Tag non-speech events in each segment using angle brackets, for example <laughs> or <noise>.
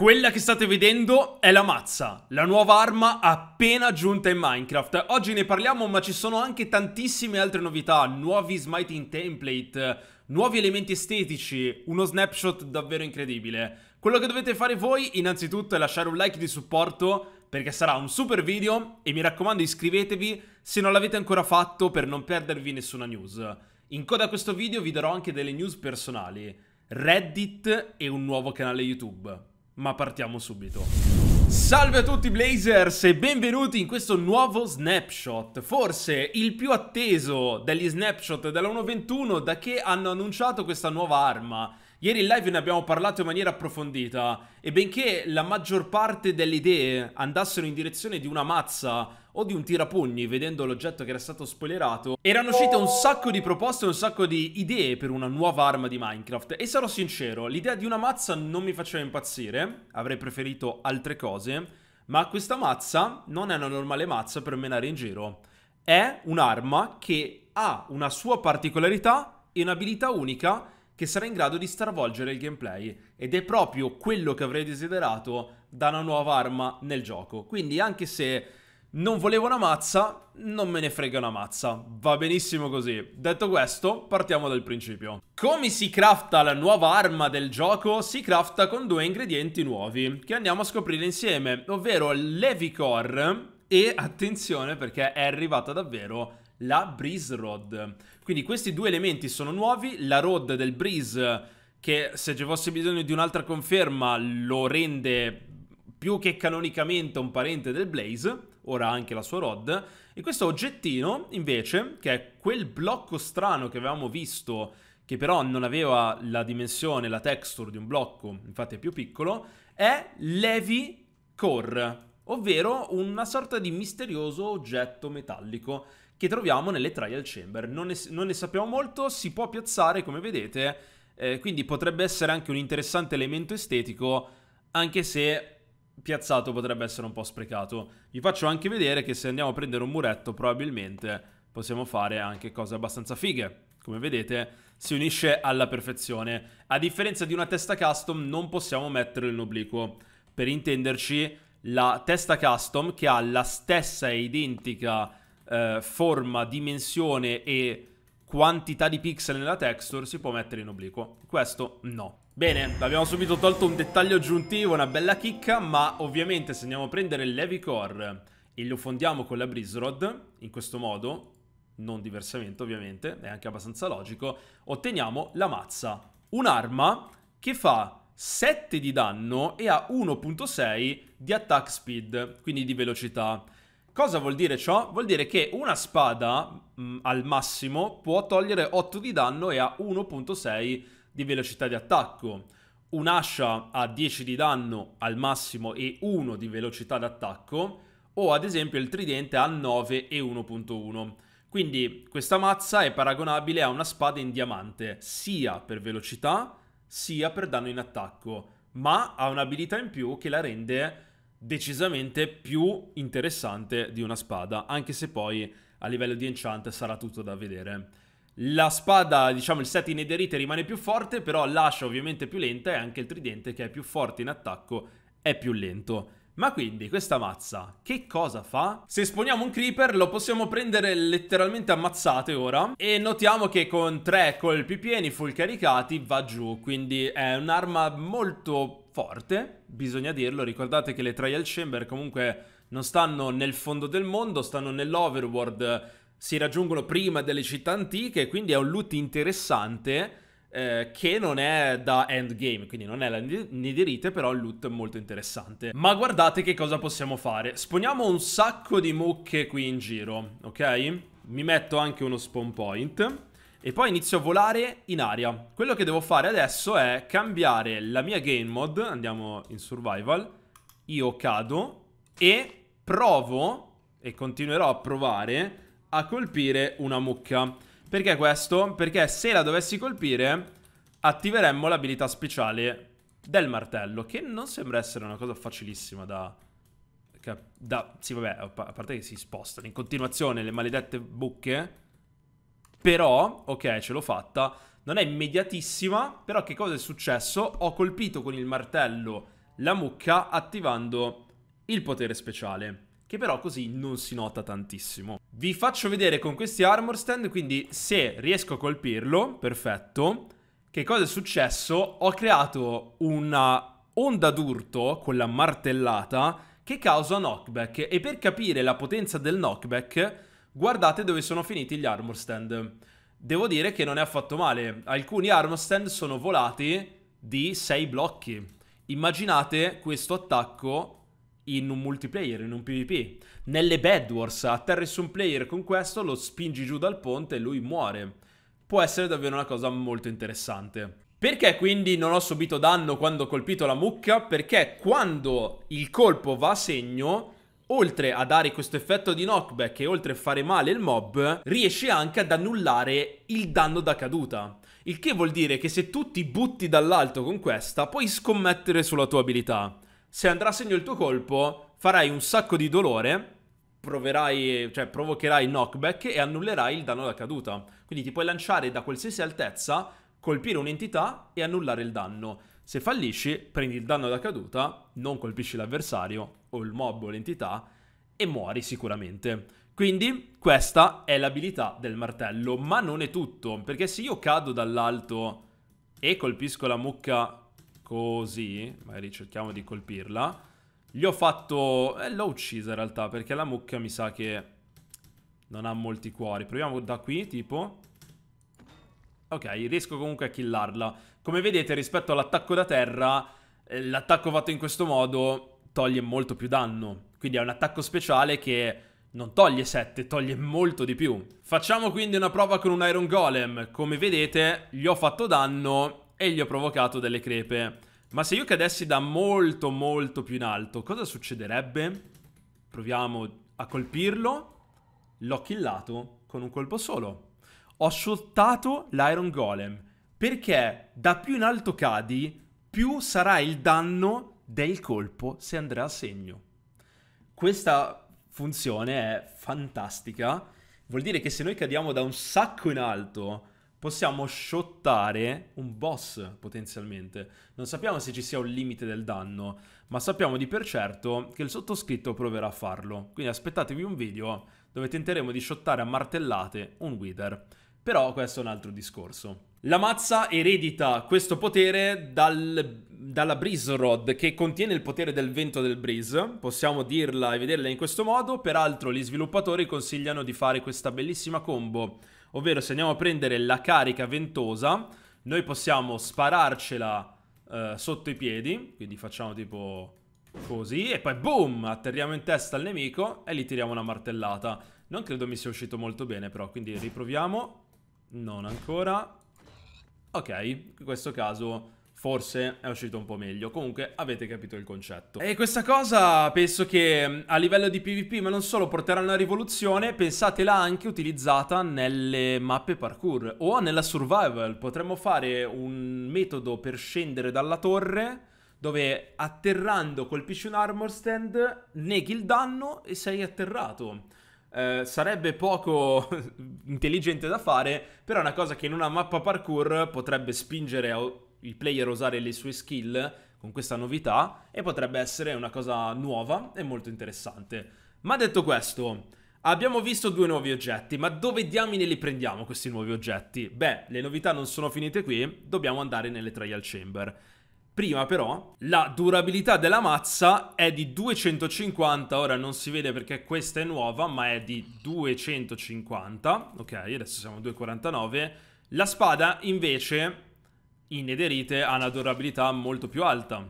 Quella che state vedendo è la mazza, la nuova arma appena giunta in Minecraft. Oggi ne parliamo ma ci sono anche tantissime altre novità, nuovi smiting template, nuovi elementi estetici, uno snapshot davvero incredibile. Quello che dovete fare voi innanzitutto è lasciare un like di supporto perché sarà un super video e mi raccomando iscrivetevi se non l'avete ancora fatto per non perdervi nessuna news. In coda a questo video vi darò anche delle news personali, Reddit e un nuovo canale YouTube ma partiamo subito. Salve a tutti Blazers e benvenuti in questo nuovo snapshot, forse il più atteso degli snapshot della 1.21 da che hanno annunciato questa nuova arma Ieri in live ne abbiamo parlato in maniera approfondita e benché la maggior parte delle idee andassero in direzione di una mazza o di un tirapugni vedendo l'oggetto che era stato spoilerato, erano uscite un sacco di proposte, e un sacco di idee per una nuova arma di Minecraft e sarò sincero, l'idea di una mazza non mi faceva impazzire, avrei preferito altre cose, ma questa mazza non è una normale mazza per menare in giro, è un'arma che ha una sua particolarità e un'abilità unica che sarà in grado di stravolgere il gameplay ed è proprio quello che avrei desiderato da una nuova arma nel gioco. Quindi anche se non volevo una mazza, non me ne frega una mazza. Va benissimo così. Detto questo, partiamo dal principio. Come si crafta la nuova arma del gioco? Si crafta con due ingredienti nuovi che andiamo a scoprire insieme, ovvero l'Evicor e attenzione perché è arrivata davvero la Breeze Rod. Quindi questi due elementi sono nuovi, la Rod del Breeze che se ci fosse bisogno di un'altra conferma lo rende più che canonicamente un parente del Blaze, ora anche la sua Rod, e questo oggettino invece, che è quel blocco strano che avevamo visto, che però non aveva la dimensione, la texture di un blocco, infatti è più piccolo, è Levi Core, ovvero una sorta di misterioso oggetto metallico che troviamo nelle trial chamber. Non ne, non ne sappiamo molto, si può piazzare come vedete, eh, quindi potrebbe essere anche un interessante elemento estetico, anche se piazzato potrebbe essere un po' sprecato. Vi faccio anche vedere che se andiamo a prendere un muretto probabilmente possiamo fare anche cose abbastanza fighe. Come vedete si unisce alla perfezione. A differenza di una testa custom non possiamo metterlo in obliquo. Per intenderci la testa custom che ha la stessa identica eh, forma, dimensione e quantità di pixel nella texture si può mettere in obliquo. Questo no. Bene, abbiamo subito tolto un dettaglio aggiuntivo, una bella chicca, ma ovviamente se andiamo a prendere l'heavy core e lo fondiamo con la breeze rod, in questo modo, non diversamente ovviamente, è anche abbastanza logico, otteniamo la mazza. Un'arma che fa 7 di danno e ha 1.6 di attack speed, quindi di velocità. Cosa vuol dire ciò? Vuol dire che una spada mh, mm, al massimo può togliere 8 di danno e ha 1.6 di velocità di attacco. Un'ascia ha 10 di danno al massimo e 1 di velocità d'attacco. O ad esempio il tridente ha 9 e 1.1. Quindi questa mazza è paragonabile a una spada in diamante, sia per velocità sia per danno in attacco, ma ha un'abilità in più che la rende decisamente più interessante di una spada, anche se poi a livello di enchant sarà tutto da vedere. La spada, diciamo il set in Ederite rimane più forte, però l'ascia ovviamente più lenta e anche il tridente che è più forte in attacco è più lento. Ma quindi questa mazza che cosa fa? Se esponiamo un creeper lo possiamo prendere letteralmente ammazzate ora e notiamo che con tre colpi pieni full caricati va giù, quindi è un'arma molto forte, bisogna dirlo. Ricordate che le Trial Chamber comunque non stanno nel fondo del mondo, stanno nell'overworld, si raggiungono prima delle città antiche, quindi è un loot interessante eh, che non è da endgame, quindi non è la Nidirite, però è un loot molto interessante. Ma guardate che cosa possiamo fare. Sponiamo un sacco di mucche qui in giro, ok? Mi metto anche uno spawn point e poi inizio a volare in aria. Quello che devo fare adesso è cambiare la mia game mod, andiamo in survival, io cado e provo, e continuerò a provare, a colpire una mucca. Perché questo? Perché se la dovessi colpire attiveremmo l'abilità speciale del martello, che non sembra essere una cosa facilissima da... da sì vabbè, a parte che si spostano in continuazione le maledette bucche... Però, ok, ce l'ho fatta. Non è immediatissima, però che cosa è successo? Ho colpito con il martello la mucca attivando il potere speciale che però così non si nota tantissimo. Vi faccio vedere con questi armor stand, quindi se riesco a colpirlo, perfetto. Che cosa è successo? Ho creato una onda d'urto con la martellata che causa knockback e per capire la potenza del knockback Guardate dove sono finiti gli armor stand. Devo dire che non è affatto male. Alcuni armor stand sono volati di 6 blocchi. Immaginate questo attacco in un multiplayer, in un PvP. Nelle Bad Wars atterri su un player con questo, lo spingi giù dal ponte e lui muore. Può essere davvero una cosa molto interessante. Perché quindi non ho subito danno quando ho colpito la mucca? Perché quando il colpo va a segno, oltre a dare questo effetto di knockback e oltre a fare male il mob, riesce anche ad annullare il danno da caduta. Il che vuol dire che se tu ti butti dall'alto con questa, puoi scommettere sulla tua abilità. Se andrà a segno il tuo colpo, farai un sacco di dolore, proverai, cioè provocherai knockback e annullerai il danno da caduta. Quindi ti puoi lanciare da qualsiasi altezza, colpire un'entità e annullare il danno. Se fallisci, prendi il danno da caduta, non colpisci l'avversario, o il mob o l'entità e muori sicuramente. Quindi questa è l'abilità del martello, ma non è tutto, perché se io cado dall'alto e colpisco la mucca così, magari cerchiamo di colpirla, gli ho fatto... Eh, l'ho uccisa in realtà, perché la mucca mi sa che non ha molti cuori. Proviamo da qui, tipo... Ok, riesco comunque a killarla. Come vedete, rispetto all'attacco da terra, eh, l'attacco fatto in questo modo toglie molto più danno. Quindi è un attacco speciale che non toglie 7, toglie molto di più. Facciamo quindi una prova con un Iron Golem. Come vedete, gli ho fatto danno e gli ho provocato delle crepe. Ma se io cadessi da molto molto più in alto, cosa succederebbe? Proviamo a colpirlo. L'ho killato con un colpo solo. Ho shottato l'Iron Golem. Perché da più in alto cadi, più sarà il danno del colpo se andrà a segno. Questa funzione è fantastica, vuol dire che se noi cadiamo da un sacco in alto possiamo shottare un boss potenzialmente. Non sappiamo se ci sia un limite del danno, ma sappiamo di per certo che il sottoscritto proverà a farlo. Quindi aspettatevi un video dove tenteremo di shottare a martellate un Wither. Però questo è un altro discorso. La mazza eredita questo potere dal dalla Breeze Rod che contiene il potere del vento del Breeze, possiamo dirla e vederla in questo modo, peraltro gli sviluppatori consigliano di fare questa bellissima combo, ovvero se andiamo a prendere la carica ventosa, noi possiamo spararcela eh, sotto i piedi, quindi facciamo tipo così e poi boom, atterriamo in testa al nemico e gli tiriamo una martellata. Non credo mi sia uscito molto bene però, quindi riproviamo. Non ancora. Ok, in questo caso Forse è uscito un po' meglio, comunque avete capito il concetto. E questa cosa penso che mm, a livello di PvP, ma non solo, porterà una rivoluzione, pensatela anche utilizzata nelle mappe parkour o nella survival. Potremmo fare un metodo per scendere dalla torre dove atterrando colpisci un armor stand, neghi il danno e sei atterrato. Eh, sarebbe poco <laughs> intelligente da fare, però è una cosa che in una mappa parkour potrebbe spingere a il player a usare le sue skill con questa novità e potrebbe essere una cosa nuova e molto interessante. Ma detto questo, abbiamo visto due nuovi oggetti, ma dove diamine li prendiamo questi nuovi oggetti? Beh, le novità non sono finite qui, dobbiamo andare nelle trial chamber. Prima però, la durabilità della mazza è di 250, ora non si vede perché questa è nuova, ma è di 250, ok, adesso siamo a 249. La spada invece in Ederite ha una durabilità molto più alta.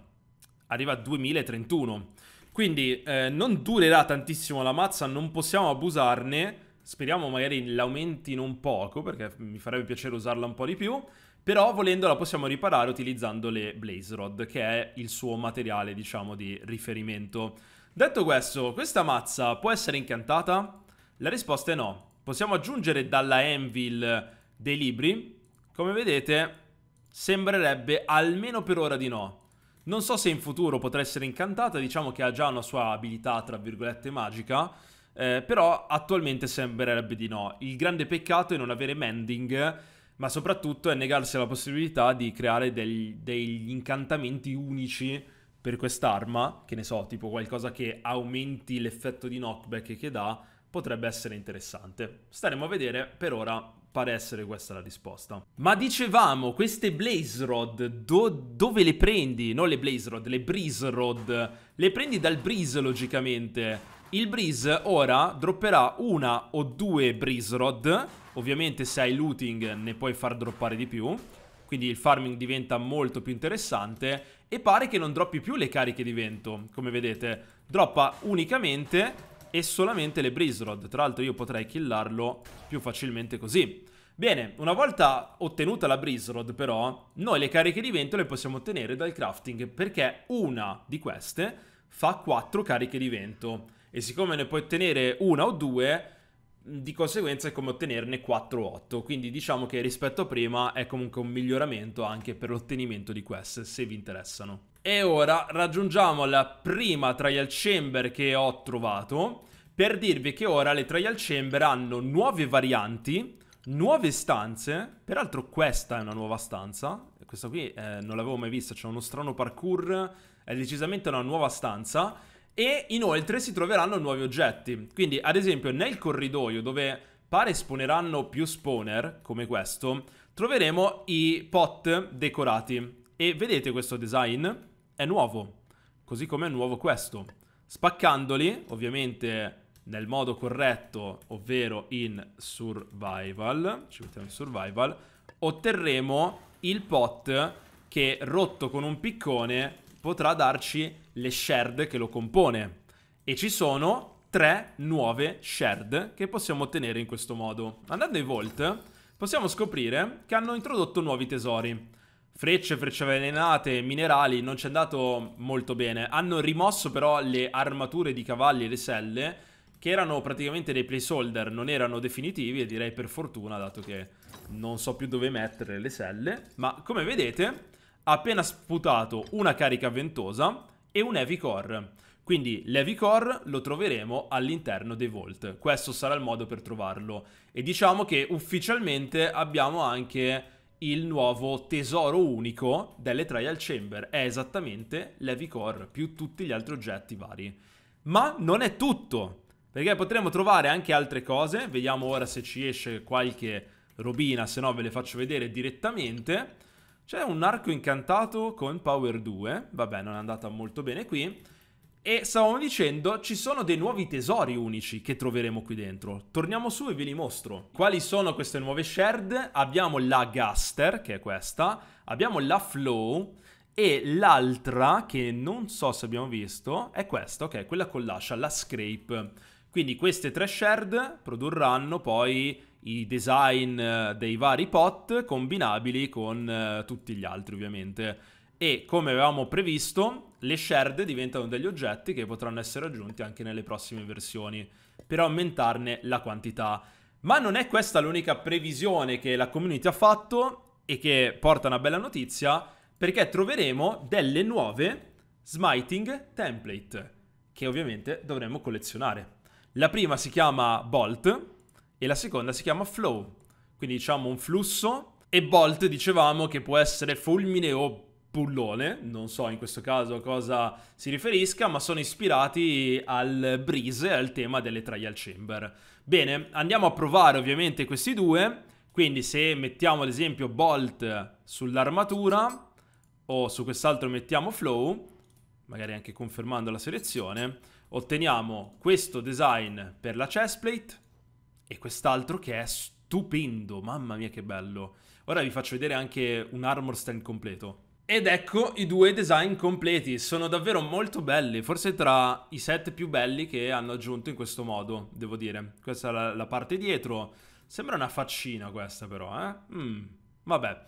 Arriva a 2031. Quindi eh, non durerà tantissimo la mazza, non possiamo abusarne. Speriamo magari l'aumentino un poco, perché mi farebbe piacere usarla un po' di più. Però volendola possiamo riparare utilizzando le Blaze Rod, che è il suo materiale, diciamo, di riferimento. Detto questo, questa mazza può essere incantata? La risposta è no. Possiamo aggiungere dalla Anvil dei libri. Come vedete, Sembrerebbe almeno per ora di no. Non so se in futuro potrà essere incantata, diciamo che ha già una sua abilità, tra virgolette, magica, eh, però attualmente sembrerebbe di no. Il grande peccato è non avere Mending, ma soprattutto è negarsi la possibilità di creare del, degli incantamenti unici per quest'arma, che ne so, tipo qualcosa che aumenti l'effetto di knockback che dà, potrebbe essere interessante. Staremo a vedere, per ora pare essere questa la risposta. Ma dicevamo, queste Blaze Rod, do, dove le prendi? Non le Blaze Rod, le Breeze Rod. Le prendi dal Breeze, logicamente. Il Breeze ora dropperà una o due Breeze Rod. Ovviamente se hai looting ne puoi far droppare di più. Quindi il farming diventa molto più interessante. E pare che non droppi più le cariche di vento, come vedete. Droppa unicamente e solamente le Breeze Rod. Tra l'altro io potrei killarlo più facilmente così. Bene, una volta ottenuta la Breeze Rod però, noi le cariche di vento le possiamo ottenere dal crafting perché una di queste fa 4 cariche di vento e siccome ne puoi ottenere una o due, di conseguenza è come ottenerne 4-8, quindi diciamo che rispetto a prima è comunque un miglioramento anche per l'ottenimento di queste, se vi interessano. E ora raggiungiamo la prima trial chamber che ho trovato per dirvi che ora le trial chamber hanno nuove varianti, nuove stanze, peraltro questa è una nuova stanza, questa qui eh, non l'avevo mai vista, c'è uno strano parkour, è decisamente una nuova stanza e inoltre si troveranno nuovi oggetti, quindi ad esempio nel corridoio dove pare spawneranno più spawner come questo, troveremo i pot decorati e vedete questo design? è nuovo, così come è nuovo questo. Spaccandoli, ovviamente nel modo corretto, ovvero in survival, ci mettiamo in survival, otterremo il pot che rotto con un piccone potrà darci le shard che lo compone. E ci sono tre nuove shard che possiamo ottenere in questo modo. Andando ai Vault possiamo scoprire che hanno introdotto nuovi tesori. Frecce, frecce avvelenate, minerali, non ci è andato molto bene. Hanno rimosso però le armature di cavalli e le selle, che erano praticamente dei placeholder, non erano definitivi e direi per fortuna, dato che non so più dove mettere le selle. Ma come vedete, ha appena sputato una carica ventosa e un heavy core. Quindi l'heavy core lo troveremo all'interno dei Vault. Questo sarà il modo per trovarlo. E diciamo che ufficialmente abbiamo anche il nuovo tesoro unico delle Trial Chamber. È esattamente l'Evicore più tutti gli altri oggetti vari. Ma non è tutto, perché potremo trovare anche altre cose. Vediamo ora se ci esce qualche robina, se no ve le faccio vedere direttamente. C'è un arco incantato con Power 2, vabbè non è andata molto bene qui. E stavamo dicendo, ci sono dei nuovi tesori unici che troveremo qui dentro. Torniamo su e ve li mostro. Quali sono queste nuove shared? Abbiamo la Gaster, che è questa, abbiamo la Flow, e l'altra, che non so se abbiamo visto, è questa, ok, quella con l'ascia, la Scrape. Quindi queste tre shared produrranno poi i design eh, dei vari pot combinabili con eh, tutti gli altri, ovviamente e come avevamo previsto le shard diventano degli oggetti che potranno essere aggiunti anche nelle prossime versioni per aumentarne la quantità. Ma non è questa l'unica previsione che la community ha fatto e che porta una bella notizia perché troveremo delle nuove smiting template che ovviamente dovremo collezionare. La prima si chiama Bolt e la seconda si chiama Flow, quindi diciamo un flusso e Bolt dicevamo che può essere fulmine o spullone, non so in questo caso a cosa si riferisca, ma sono ispirati al Breeze, al tema delle trial chamber. Bene, andiamo a provare ovviamente questi due, quindi se mettiamo ad esempio Bolt sull'armatura o su quest'altro mettiamo Flow, magari anche confermando la selezione, otteniamo questo design per la chestplate e quest'altro che è stupendo, mamma mia che bello. Ora vi faccio vedere anche un armor stand completo. Ed ecco i due design completi, sono davvero molto belli, forse tra i set più belli che hanno aggiunto in questo modo, devo dire. Questa è la, la parte dietro, sembra una faccina questa però, eh? Mm, vabbè.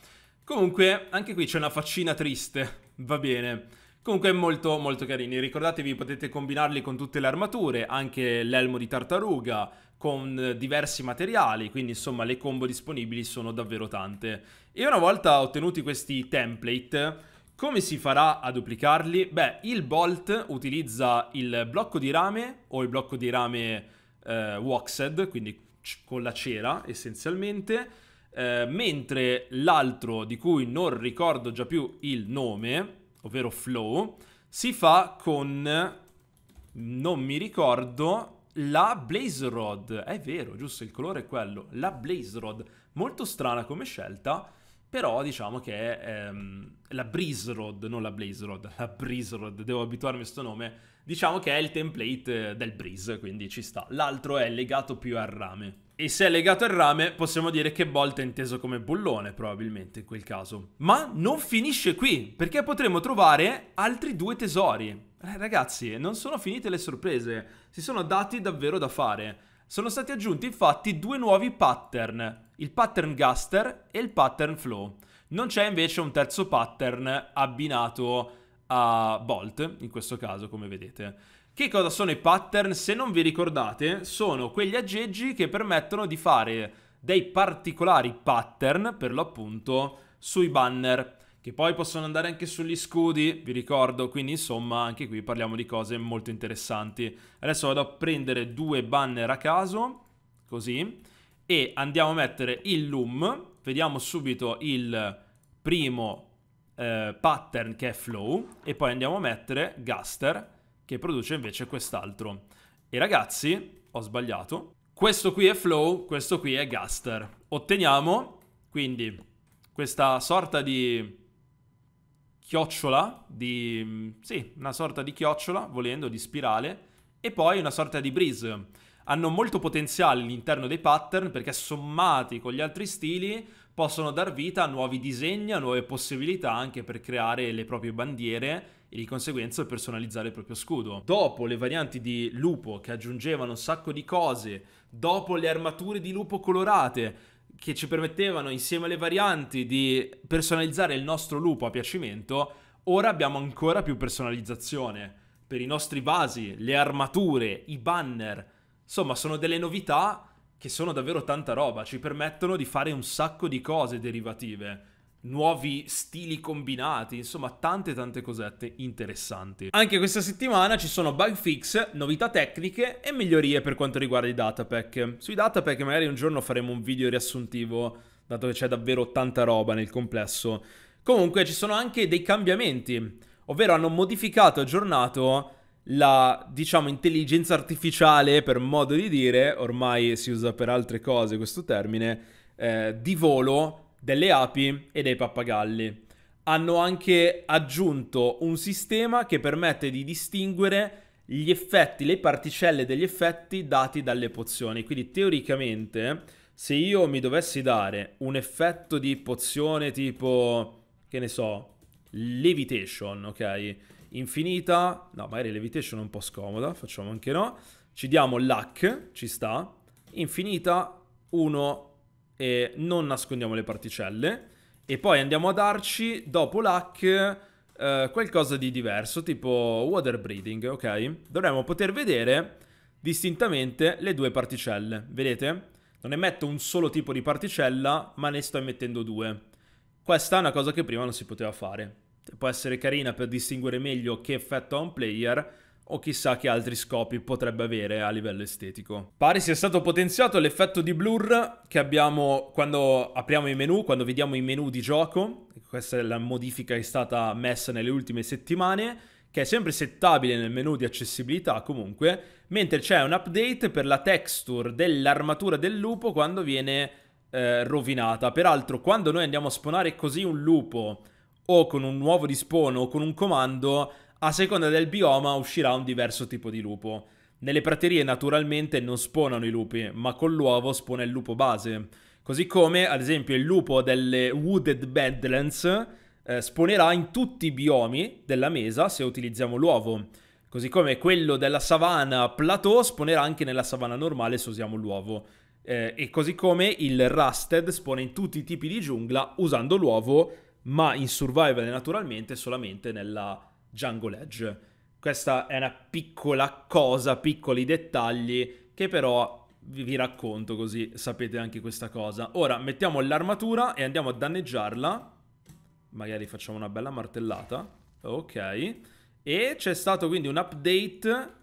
Comunque, anche qui c'è una faccina triste, va bene. Comunque molto molto carini, ricordatevi potete combinarli con tutte le armature, anche l'elmo di tartaruga, con diversi materiali, quindi insomma le combo disponibili sono davvero tante. E una volta ottenuti questi template, come si farà a duplicarli? Beh, il Bolt utilizza il blocco di rame o il blocco di rame eh, waxed, quindi con la cera essenzialmente, eh, mentre l'altro di cui non ricordo già più il nome, ovvero flow, si fa con, non mi ricordo, la Blaze Rod. È vero, giusto, il colore è quello, la Blaze Rod. Molto strana come scelta, però diciamo che è ehm, la Breeze Rod, non la Blaze Rod, la Breeze Rod, devo abituarmi a questo nome. Diciamo che è il template eh, del Breeze, quindi ci sta. L'altro è legato più al rame. E se è legato al rame, possiamo dire che Bolt è inteso come bullone, probabilmente, in quel caso. Ma non finisce qui, perché potremo trovare altri due tesori. Eh, ragazzi, non sono finite le sorprese, si sono dati davvero da fare. Sono stati aggiunti infatti due nuovi pattern, il pattern Guster e il pattern Flow. Non c'è invece un terzo pattern abbinato a Bolt, in questo caso, come vedete. Che cosa sono i pattern? Se non vi ricordate, sono quegli aggeggi che permettono di fare dei particolari pattern, per l'appunto, sui banner, che poi possono andare anche sugli scudi, vi ricordo, quindi insomma anche qui parliamo di cose molto interessanti. Adesso vado a prendere due banner a caso, così, e andiamo a mettere il loom, vediamo subito il primo eh, pattern che è flow, e poi andiamo a mettere gaster, che produce invece quest'altro. E ragazzi, ho sbagliato. Questo qui è flow, questo qui è gaster. Otteniamo quindi questa sorta di chiocciola, di, sì, una sorta di chiocciola, volendo, di spirale, e poi una sorta di breeze. Hanno molto potenziale all'interno dei pattern perché sommati con gli altri stili possono dar vita a nuovi disegni, a nuove possibilità anche per creare le proprie bandiere e di conseguenza personalizzare il proprio scudo. Dopo le varianti di lupo che aggiungevano un sacco di cose, dopo le armature di lupo colorate che ci permettevano insieme alle varianti di personalizzare il nostro lupo a piacimento, ora abbiamo ancora più personalizzazione per i nostri vasi, le armature, i banner. Insomma, sono delle novità che sono davvero tanta roba, ci permettono di fare un sacco di cose derivative nuovi stili combinati, insomma tante tante cosette interessanti. Anche questa settimana ci sono bug fix, novità tecniche e migliorie per quanto riguarda i datapack. Sui datapack magari un giorno faremo un video riassuntivo, dato che c'è davvero tanta roba nel complesso. Comunque ci sono anche dei cambiamenti, ovvero hanno modificato e aggiornato la, diciamo, intelligenza artificiale, per modo di dire, ormai si usa per altre cose questo termine, eh, di volo delle api e dei pappagalli. Hanno anche aggiunto un sistema che permette di distinguere gli effetti, le particelle degli effetti dati dalle pozioni. Quindi teoricamente, se io mi dovessi dare un effetto di pozione tipo, che ne so, levitation, ok? Infinita, no, magari levitation è un po' scomoda, facciamo anche no. Ci diamo l'hack, ci sta. Infinita, 1 e non nascondiamo le particelle e poi andiamo a darci dopo l'hack eh, qualcosa di diverso, tipo water breathing, ok? Dovremmo poter vedere distintamente le due particelle, vedete? Non emetto un solo tipo di particella, ma ne sto emettendo due. Questa è una cosa che prima non si poteva fare. Può essere carina per distinguere meglio che effetto ha un player, o chissà che altri scopi potrebbe avere a livello estetico. Pare sia stato potenziato l'effetto di blur che abbiamo quando apriamo i menu, quando vediamo i menu di gioco, questa è la modifica che è stata messa nelle ultime settimane, che è sempre settabile nel menu di accessibilità comunque, mentre c'è un update per la texture dell'armatura del lupo quando viene eh, rovinata. Peraltro quando noi andiamo a spawnare così un lupo o con un nuovo di o con un comando a seconda del bioma uscirà un diverso tipo di lupo. Nelle praterie naturalmente non sponano i lupi, ma con l'uovo spona il lupo base. Così come, ad esempio, il lupo delle Wooded Badlands eh, spawnerà in tutti i biomi della mesa se utilizziamo l'uovo. Così come quello della savana plateau sponerà anche nella savana normale se usiamo l'uovo. Eh, e così come il Rusted spone in tutti i tipi di giungla usando l'uovo, ma in survival naturalmente solamente nella Django Edge. Questa è una piccola cosa, piccoli dettagli che però vi racconto così sapete anche questa cosa. Ora mettiamo l'armatura e andiamo a danneggiarla. Magari facciamo una bella martellata. Ok. E c'è stato quindi un update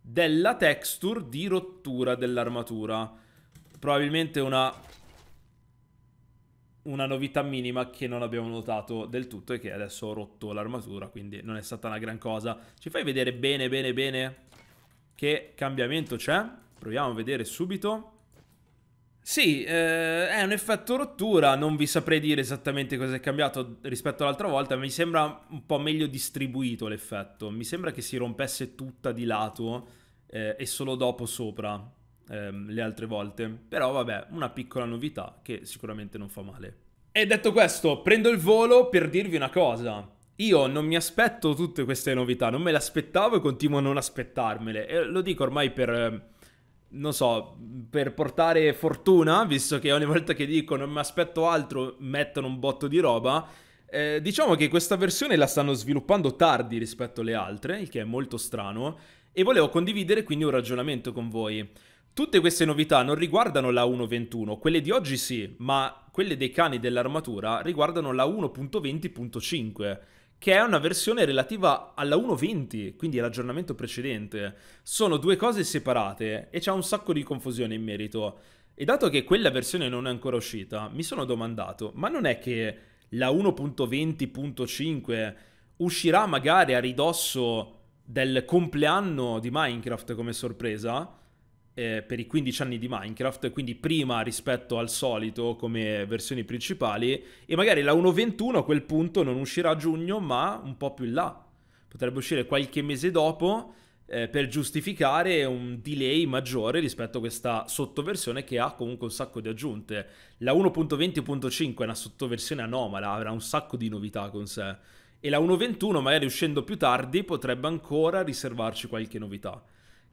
della texture di rottura dell'armatura. Probabilmente una una novità minima che non abbiamo notato del tutto e che adesso ho rotto l'armatura, quindi non è stata una gran cosa. Ci fai vedere bene, bene, bene che cambiamento c'è? Proviamo a vedere subito. Sì, eh, è un effetto rottura, non vi saprei dire esattamente cosa è cambiato rispetto all'altra volta, mi sembra un po' meglio distribuito l'effetto, mi sembra che si rompesse tutta di lato eh, e solo dopo sopra, ehm, le altre volte. Però vabbè, una piccola novità che sicuramente non fa male. E detto questo, prendo il volo per dirvi una cosa. Io non mi aspetto tutte queste novità, non me le aspettavo e continuo a non aspettarmele. E lo dico ormai per ehm, non so, per portare fortuna, visto che ogni volta che dico non mi aspetto altro, mettono un botto di roba. Eh, diciamo che questa versione la stanno sviluppando tardi rispetto alle altre, il che è molto strano, e volevo condividere quindi un ragionamento con voi. Tutte queste novità non riguardano la 1.21, quelle di oggi sì, ma quelle dei cani dell'armatura riguardano la 1.20.5, che è una versione relativa alla 1.20, quindi l'aggiornamento precedente. Sono due cose separate e c'è un sacco di confusione in merito. E dato che quella versione non è ancora uscita, mi sono domandato, ma non è che la 1.20.5 uscirà magari a ridosso del compleanno di Minecraft come sorpresa? eh, per i 15 anni di Minecraft, quindi prima rispetto al solito come versioni principali, e magari la 1.21 a quel punto non uscirà a giugno, ma un po' più in là. Potrebbe uscire qualche mese dopo eh, per giustificare un delay maggiore rispetto a questa sottoversione che ha comunque un sacco di aggiunte. La 1.20.5 è una sottoversione anomala, avrà un sacco di novità con sé. E la 1.21, magari uscendo più tardi, potrebbe ancora riservarci qualche novità.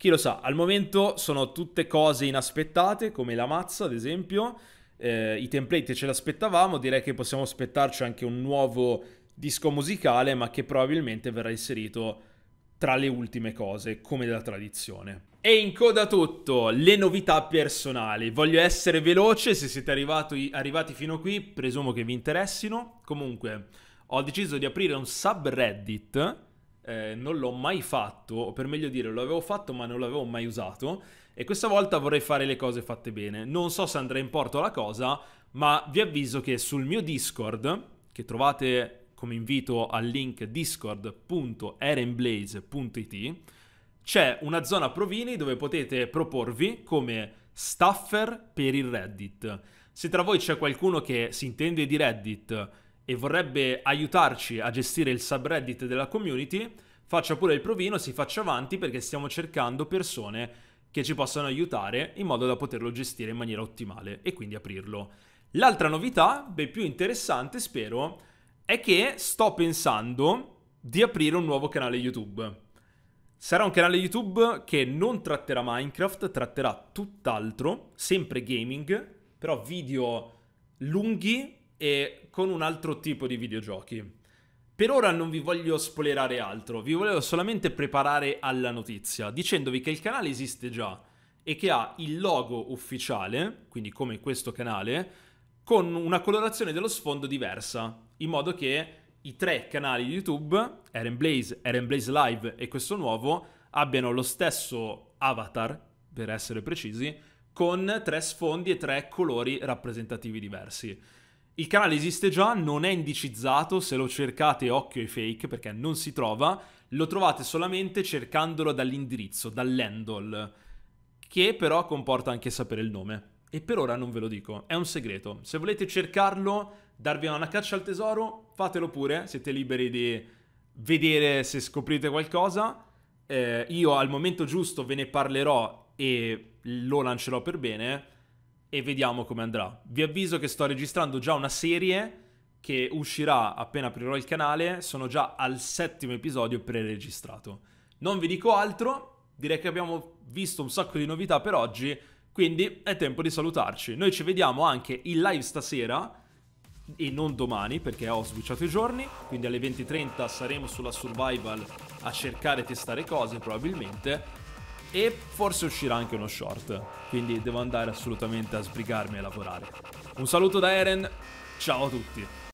Chi lo sa, al momento sono tutte cose inaspettate, come la mazza ad esempio, eh, i template ce l'aspettavamo, direi che possiamo aspettarci anche un nuovo disco musicale, ma che probabilmente verrà inserito tra le ultime cose, come da tradizione. E in coda tutto, le novità personali. Voglio essere veloce, se siete arrivati, arrivati fino a qui, presumo che vi interessino. Comunque, ho deciso di aprire un subreddit eh, non l'ho mai fatto, o per meglio dire, l'avevo fatto ma non l'avevo mai usato. E questa volta vorrei fare le cose fatte bene. Non so se andrà in porto la cosa, ma vi avviso che sul mio Discord, che trovate come invito al link discord.erenblaze.it, c'è una zona provini dove potete proporvi come staffer per il Reddit. Se tra voi c'è qualcuno che si intende di Reddit, e vorrebbe aiutarci a gestire il subreddit della community, faccia pure il provino, si faccia avanti perché stiamo cercando persone che ci possano aiutare in modo da poterlo gestire in maniera ottimale e quindi aprirlo. L'altra novità, ben più interessante spero, è che sto pensando di aprire un nuovo canale YouTube. Sarà un canale YouTube che non tratterà Minecraft, tratterà tutt'altro, sempre gaming, però video lunghi e con un altro tipo di videogiochi. Per ora non vi voglio spoilerare altro, vi volevo solamente preparare alla notizia, dicendovi che il canale esiste già e che ha il logo ufficiale, quindi come questo canale, con una colorazione dello sfondo diversa, in modo che i tre canali di YouTube, Eren Blaze, Eren Blaze Live e questo nuovo, abbiano lo stesso avatar, per essere precisi, con tre sfondi e tre colori rappresentativi diversi. Il canale esiste già, non è indicizzato, se lo cercate occhio e fake perché non si trova, lo trovate solamente cercandolo dall'indirizzo, dall'handle, che però comporta anche sapere il nome. E per ora non ve lo dico, è un segreto. Se volete cercarlo, darvi una caccia al tesoro, fatelo pure, siete liberi di vedere se scoprite qualcosa. Eh, io al momento giusto ve ne parlerò e lo lancerò per bene e vediamo come andrà. Vi avviso che sto registrando già una serie che uscirà appena aprirò il canale, sono già al settimo episodio pre-registrato. Non vi dico altro, direi che abbiamo visto un sacco di novità per oggi, quindi è tempo di salutarci. Noi ci vediamo anche in live stasera e non domani perché ho switchato i giorni, quindi alle 20.30 saremo sulla survival a cercare e testare cose probabilmente e forse uscirà anche uno short, quindi devo andare assolutamente a sbrigarmi e lavorare. Un saluto da Eren, ciao a tutti!